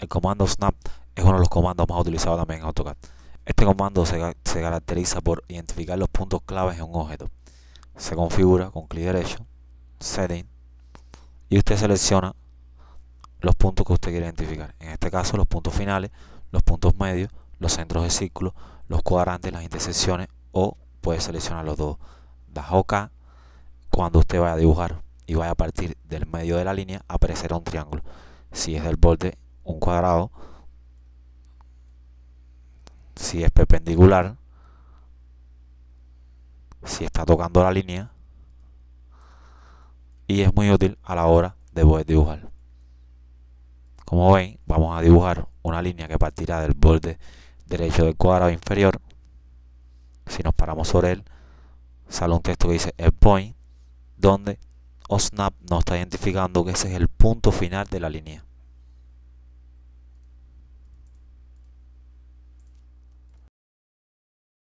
El comando snap es uno de los comandos más utilizados también en AutoCAD. Este comando se, caracteriza por identificar los puntos claves en un objeto. Se configura con clic derecho, setting, y usted selecciona los puntos que usted quiere identificar. En este caso, los puntos finales, los puntos medios, los centros de círculo, los cuadrantes, las intersecciones o puede seleccionar los dos. Bajo acá. Cuando usted vaya a dibujar y vaya a partir del medio de la línea, aparecerá un triángulo. Si es del borde un cuadrado, si es perpendicular, si está tocando la línea, y es muy útil a la hora de poder dibujar. Como ven, vamos a dibujar una línea que partirá del borde derecho del cuadrado inferior. Si nos paramos sobre él, sale un texto que dice el point, donde OSNAP nos está identificando que ese es el punto final de la línea.